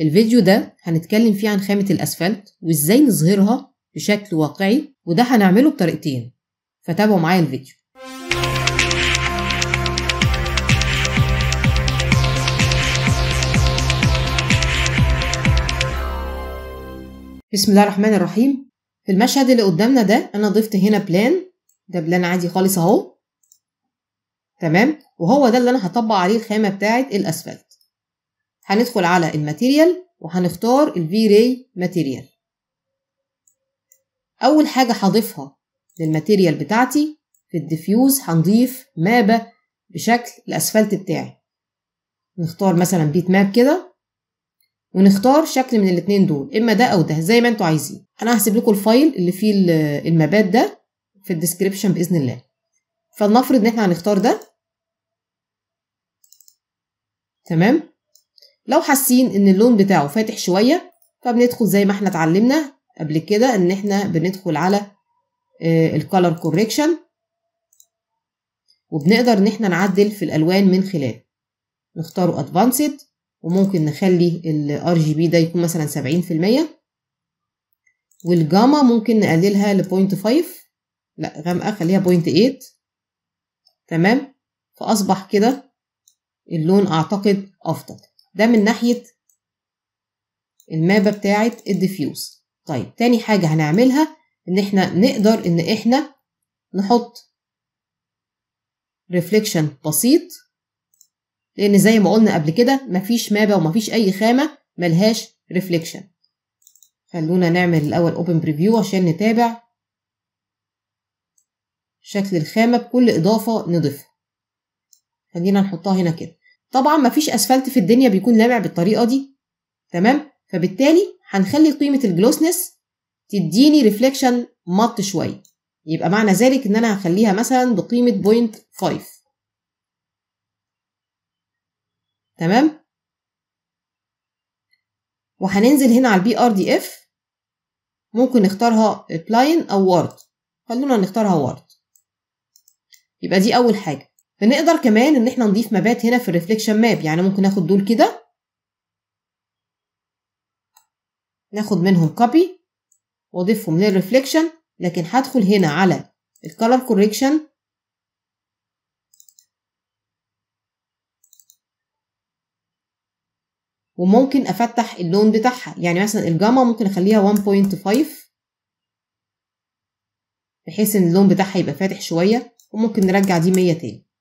الفيديو ده هنتكلم فيه عن خامة الأسفلت وإزاي نظهرها بشكل واقعي وده هنعمله بطريقتين فتابعوا معايا الفيديو بسم الله الرحمن الرحيم في المشهد اللي قدامنا ده أنا ضفت هنا بلان ده بلان عادي خالص أهو تمام وهو ده اللي أنا هطبق عليه الخامة بتاعة الأسفلت هندخل على الماتيريال وهنختار الفي ray ماتيريال أول حاجة هضيفها للماتيريال بتاعتي في الديفيوز هنضيف مابة بشكل الأسفلت بتاعي نختار مثلا بيت ماب كده ونختار شكل من الاتنين دول إما ده أو ده زي ما انتوا عايزين أنا هسيب لكم الفايل اللي فيه المابات ده في الديسكريبشن بإذن الله فلنفرض إن احنا هنختار ده تمام لو حاسين ان اللون بتاعه فاتح شوية فبندخل زي ما احنا اتعلمنا قبل كده ان احنا بندخل على آه، الكالر كوريكشن وبنقدر ان احنا نعدل في الالوان من خلاله نختاره ادفانسد وممكن نخلي الار جي بي ده يكون مثلا سبعين في المية والجاما ممكن نقللها لبوينت 0.5 لا غامقه خليها 0.8 تمام فاصبح كده اللون اعتقد افضل ده من ناحية المابة بتاعة الديفيوز طيب تاني حاجة هنعملها ان احنا نقدر ان احنا نحط ريفليكشن بسيط لان زي ما قلنا قبل كده مفيش مابة ومفيش اي خامة ملهاش ريفليكشن خلونا نعمل الاول اوبن بريفيو عشان نتابع شكل الخامة بكل اضافة نضيفها خلينا نحطها هنا كده طبعا مفيش اسفلت في الدنيا بيكون لامع بالطريقه دي تمام فبالتالي هنخلي قيمه الجلوسنس تديني ريفليكشن مط شويه يبقى معنى ذلك ان انا هخليها مثلا بقيمه بوينت 5 تمام وهننزل هنا على البي ار دي اف ممكن نختارها ابلاين او وورد خلونا نختارها وورد يبقى دي اول حاجه بنقدر كمان ان احنا نضيف مبات هنا في الريفليكشن ماب يعني ممكن اخد دول كده ناخد منهم كوبي واضيفهم للريفليكشن لكن هدخل هنا على الكالر كوريكشن وممكن افتح اللون بتاعها يعني مثلا الجاما ممكن اخليها 1.5 بحيث ان اللون بتاعها يبقى فاتح شويه وممكن نرجع دي 100 تاني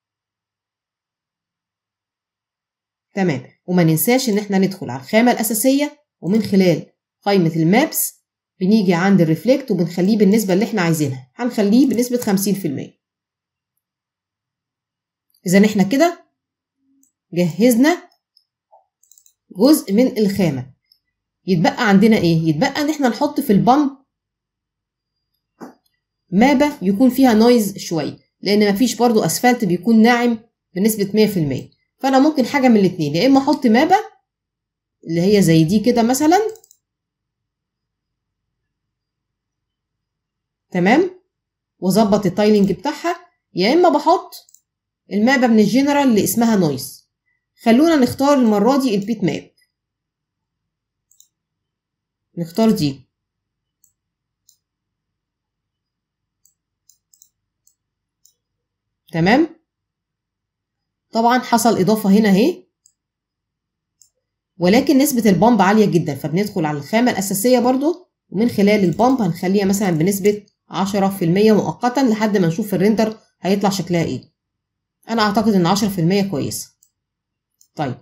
تمام وما ننساش ان احنا ندخل على الخامة الأساسية ومن خلال قائمة المابس بنيجي عند الريفلكت وبنخليه بالنسبة اللي احنا عايزينها هنخليه بنسبة 50% إذا احنا كده جهزنا جزء من الخامة يتبقى عندنا ايه؟ يتبقى ان احنا نحط في البامب مابة يكون فيها نويز شوية لأن مفيش برضو أسفلت بيكون ناعم بنسبة 100% فانا ممكن حاجه من الاثنين يا اما احط مابه اللي هي زي دي كده مثلا تمام واظبط التايلنج بتاعها يا اما بحط المابه من الجنرال اللي اسمها نويز خلونا نختار المره دي البيت ماب نختار دي تمام طبعا حصل اضافه هنا اهي ولكن نسبه البامب عاليه جدا فبندخل على الخامه الاساسيه برضو ومن خلال البامب هنخليها مثلا بنسبه 10% مؤقتا لحد ما نشوف الريندر هيطلع شكلها ايه انا اعتقد ان 10% كويسه طيب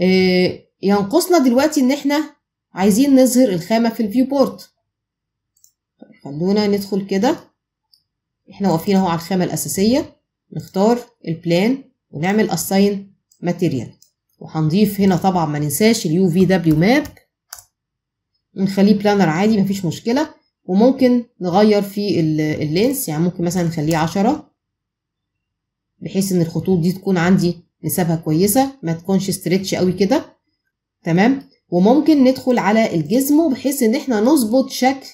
إيه ينقصنا دلوقتي ان احنا عايزين نظهر الخامه في الفيو بورت طيب خلونا ندخل كده احنا واقفين اهو على الخامه الاساسيه نختار البلان ونعمل اساين ماتيريال وهنضيف هنا طبعا ما ننساش اليو في دبليو ماب نخليه بلانر عادي مفيش مشكله وممكن نغير في اللينس يعني ممكن مثلا نخليه عشرة بحيث ان الخطوط دي تكون عندي نسبها كويسه ما تكونش ستريتش قوي كده تمام وممكن ندخل على الجزم بحيث ان احنا نظبط شكل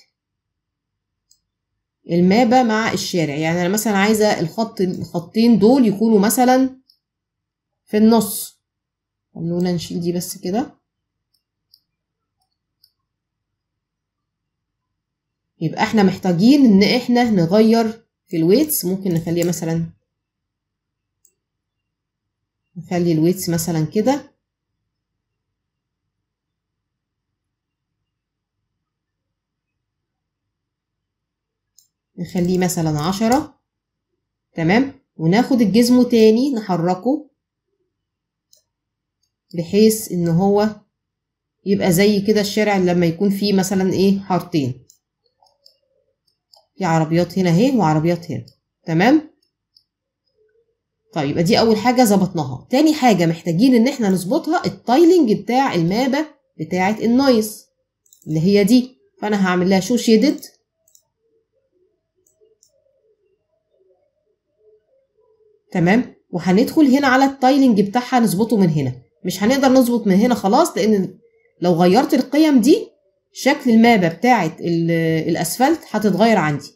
المابة مع الشارع يعني انا مثلا عايزه الخط الخطين دول يكونوا مثلا في النص خلونا نشيل دي بس كده يبقى احنا محتاجين ان احنا نغير في الويتس ممكن نخليها مثلا نخلي الويتس مثلا كده نخليه مثلا عشرة تمام وناخد الجزمه تاني نحركه بحيث ان هو يبقى زي كده الشارع لما يكون فيه مثلا ايه حارتين في عربيات هنا اهي وعربيات هنا تمام طيب يبقى دي اول حاجه ظبطناها تاني حاجه محتاجين ان احنا نظبطها التايلنج بتاع المابه بتاعه النايس اللي هي دي فانا هعمل لها شو شيدد تمام وهندخل هنا على التايلنج بتاعها نظبطه من هنا مش هنقدر نظبط من هنا خلاص لان لو غيرت القيم دي شكل المابة بتاعة الأسفلت هتتغير عندي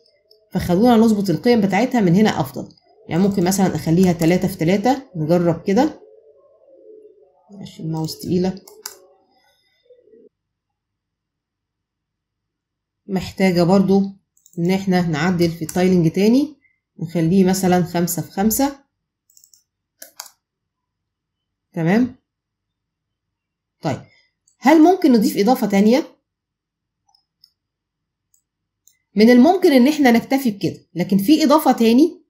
فخلونا نظبط القيم بتاعتها من هنا أفضل يعني ممكن مثلا أخليها تلاتة في تلاتة نجرب كده ماشي الماوس تقيلة محتاجة برضو إن احنا نعدل في التايلنج تاني نخليه مثلا خمسة في خمسة تمام طيب هل ممكن نضيف إضافة تانية؟ من الممكن إن إحنا نكتفي بكده لكن في إضافة تاني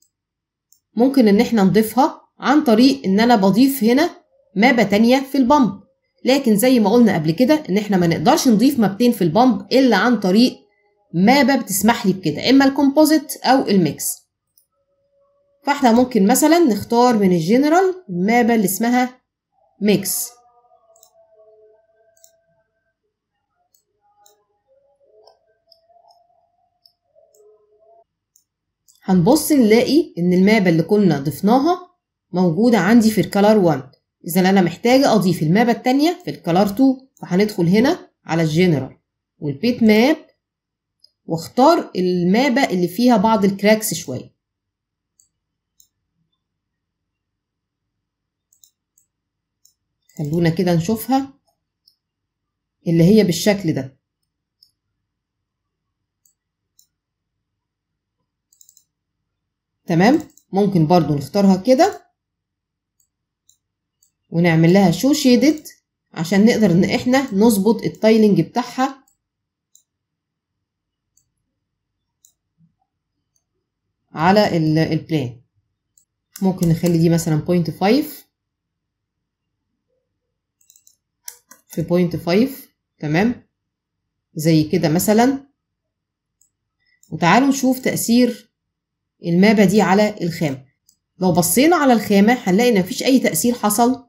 ممكن إن إحنا نضيفها عن طريق إن أنا بضيف هنا مابة تانية في البامب لكن زي ما قلنا قبل كده إن إحنا ما نقدرش نضيف مابتين في البامب إلا عن طريق مابة بتسمح لي بكده إما الكومبوزيت أو الميكس فإحنا ممكن مثلا نختار من الجنرال مابة اللي اسمها ميكس هنبص نلاقي ان المابة اللي كنا ضفناها موجودة عندي في الكالر 1 اذا انا محتاجة اضيف المابة التانية في الكالر 2 فهندخل هنا على الجنرال والبيت ماب واختار المابة اللي فيها بعض الكراكس شوية خلونا كده نشوفها اللي هي بالشكل ده تمام ممكن برضو نختارها كده ونعمل لها شو شيدت عشان نقدر ان احنا نظبط التايلنج بتاعها على البلان ممكن نخلي دي مثلا 0.5 في 0.5 تمام زي كده مثلا وتعالوا نشوف تأثير المابة دي على الخامة لو بصينا على الخامة هنلاقي إن مفيش أي تأثير حصل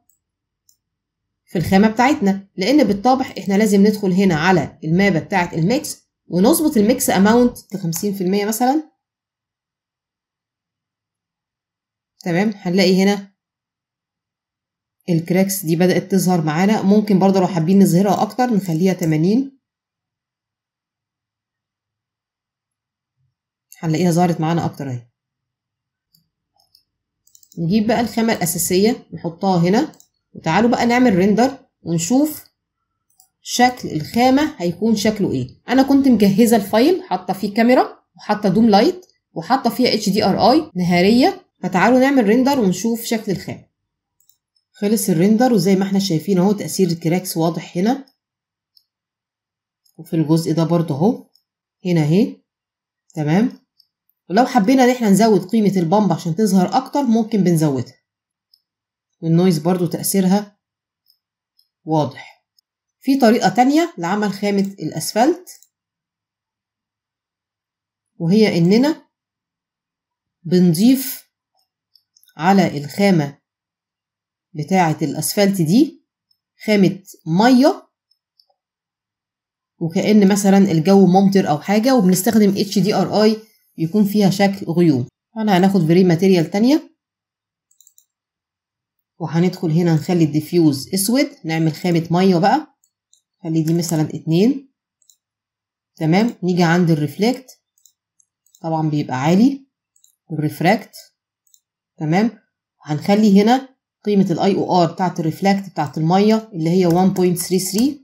في الخامة بتاعتنا لأن بالطبع إحنا لازم ندخل هنا على المابة بتاعة الميكس ونظبط الميكس أماونت لخمسين في المية مثلا تمام هنلاقي هنا الكراكس دي بدأت تظهر معانا ممكن برضه لو حابين نظهرها أكتر نخليها تمانين هنلاقيها ظهرت معانا اكتر اهي نجيب بقى الخامة الأساسية نحطها هنا وتعالوا بقى نعمل ريندر ونشوف شكل الخامة هيكون شكله ايه انا كنت مجهزة الفايل حاطة فيه كاميرا وحاطة دوم لايت وحاطة فيها اتش دي ار اي نهارية فتعالوا نعمل ريندر ونشوف شكل الخامة خلص الريندر وزي ما احنا شايفين اهو تأثير الكراكس واضح هنا وفي الجزء ده برضه اهو هنا اهي تمام ولو حبينا ان احنا نزود قيمة البامب عشان تظهر اكتر ممكن بنزودها والنويز برضو تأثيرها واضح في طريقة تانية لعمل خامة الأسفلت وهي إننا بنضيف على الخامة بتاعة الأسفلت دي خامة مية وكأن مثلا الجو ممطر أو حاجة وبنستخدم HDRI يكون فيها شكل غيوم انا هناخد فري ماتيريال تانية وهندخل هنا نخلي الديفيوز اسود نعمل خامة مية بقى خلي دي مثلا اتنين تمام نيجي عند الريفلكت طبعا بيبقى عالي والريفراكت تمام هنخلي هنا قيمة الاي او ار بتاعت الريفلكت بتاعت المية اللي هي 1.33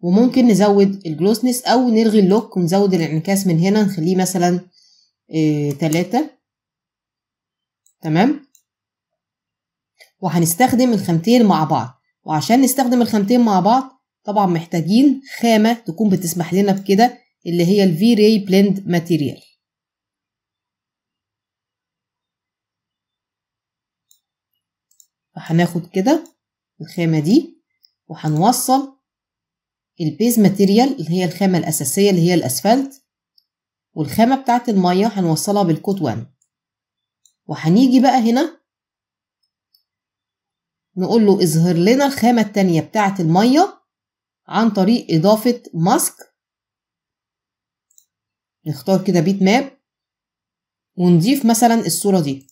وممكن نزود الجلوسنس او نلغي اللوك ونزود الانعكاس من هنا نخليه مثلا إيه تلاتة تمام وهنستخدم الخامتين مع بعض وعشان نستخدم الخامتين مع بعض طبعا محتاجين خامة تكون بتسمح لنا بكده اللي هي V-Ray Blend Material فهناخد كده الخامة دي وهنوصل البيز ماتيريال اللي هي الخامة الأساسية اللي هي الأسفلت والخامة بتاعة المية هنوصلها بالكوت 1 وهنيجي بقى هنا نقول له اظهر لنا الخامة التانية بتاعة المية عن طريق إضافة ماسك نختار كده بيت ماب ونضيف مثلا الصورة دي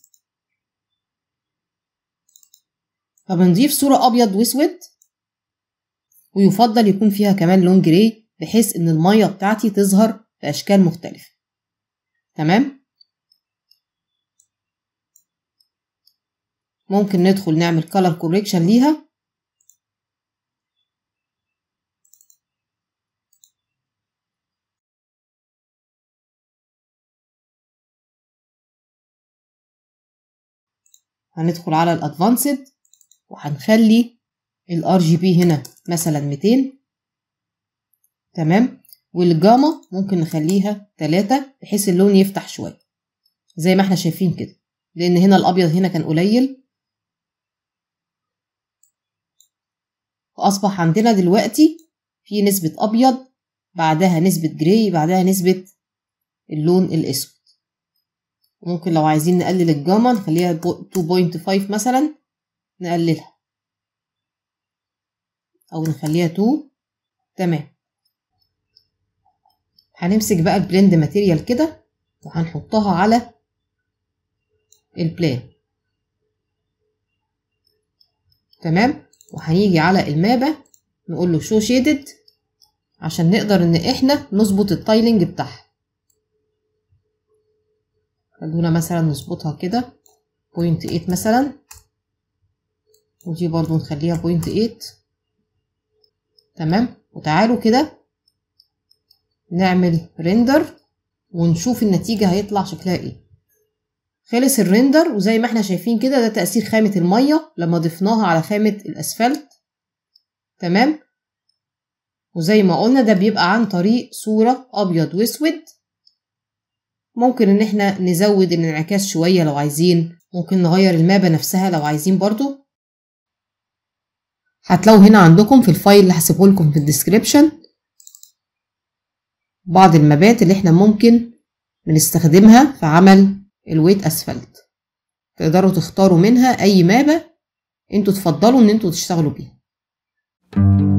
فبنضيف صورة أبيض وأسود ويفضل يكون فيها كمان لون جراي بحيث ان المية بتاعتي تظهر بأشكال مختلفة تمام ممكن ندخل نعمل color correction ليها هندخل على الادفانسد وهنخلي الار جي بي هنا مثلا 200 تمام والجاما ممكن نخليها 3 بحيث اللون يفتح شويه زي ما احنا شايفين كده لان هنا الابيض هنا كان قليل فاصبح عندنا دلوقتي في نسبه ابيض بعدها نسبه جراي بعدها نسبه اللون الاسود ممكن لو عايزين نقلل الجاما نخليها 2.5 مثلا نقللها او نخليها 2 تمام هنمسك بقى البلند ماتيريال كده وهنحطها على البلان تمام وهنيجي على المابة نقول له شو شيدد عشان نقدر ان احنا نظبط التايلنج بتاعها خلونا مثلا نظبطها كده بوينت ايت مثلا ودي برضو نخليها بوينت ايت تمام وتعالوا كده نعمل ريندر ونشوف النتيجة هيطلع شكلها ايه خلص الريندر وزي ما احنا شايفين كده ده تأثير خامة المية لما ضفناها على خامة الأسفلت تمام وزي ما قلنا ده بيبقى عن طريق صورة أبيض وأسود ممكن إن احنا نزود الانعكاس شوية لو عايزين ممكن نغير المابة نفسها لو عايزين برضو هتلاقوا هنا عندكم في الفايل اللي هسيبه لكم في الديسكريبشن بعض المبات اللي احنا ممكن بنستخدمها في عمل الويت اسفلت تقدروا تختاروا منها اي مابه انتوا تفضلوا ان انتوا تشتغلوا بيها